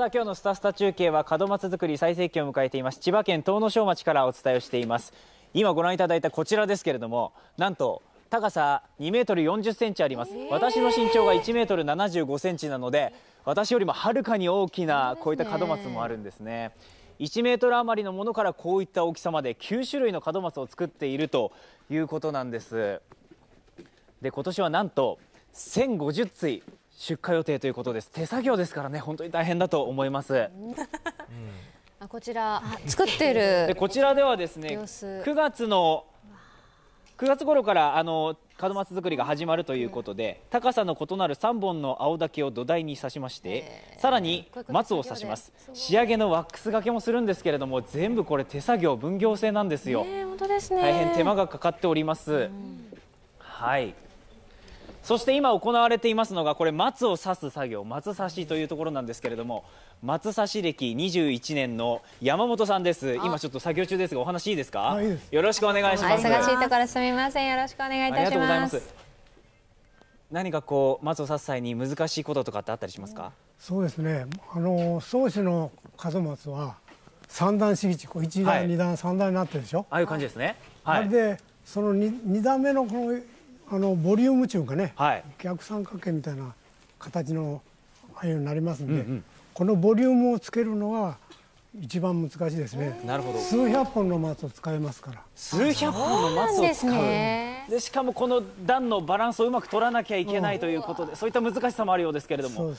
さあ今日のスタスタ中継は門松作り最盛期を迎えています千葉県東野小町からお伝えをしています今ご覧いただいたこちらですけれどもなんと高さ2メートル40センチあります、私の身長が1メートル75センチなので私よりもはるかに大きなこういった門松もあるんですね1メートル余りのものからこういった大きさまで9種類の門松を作っているということなんですで今年はなんと1050対出荷予定ということです手作業ですからね本当に大変だと思いますうん、こちら作ってるでこちらではですね9月の9月頃からあの門松作りが始まるということで、うん、高さの異なる3本の青竹を土台に刺しまして、えー、さらに松を刺します仕上げのワックスがけもするんですけれども全部これ手作業分業制なんですよ、本当ですね大変手間がかかっております、うん、はいそして今行われていますのが、これ松を刺す作業、松刺しというところなんですけれども、松刺し歴21年の山本さんです、今ちょっと作業中ですが、お話いいですか、よろしくお願いします。忙しいところすみません、よろしくお願いいたします。何かこう松を刺す際に難しいこととかってあったりしますか。そうですね、あの宗主の数松は三段敷地、こう一段、二、段、三段になってるでしょ。ああいう感じですね。はい、でその二段目のこのあのボリュームていね、はい、逆三角形みたいな形のああいうになりますんで、うんうん、このボリュームをつけるのは一番難しいですね。なるほど。数百本の松を使えますから。数百本の松を使う。ね、でしかもこの段のバランスをうまく取らなきゃいけないということで、そういった難しさもあるようですけれども。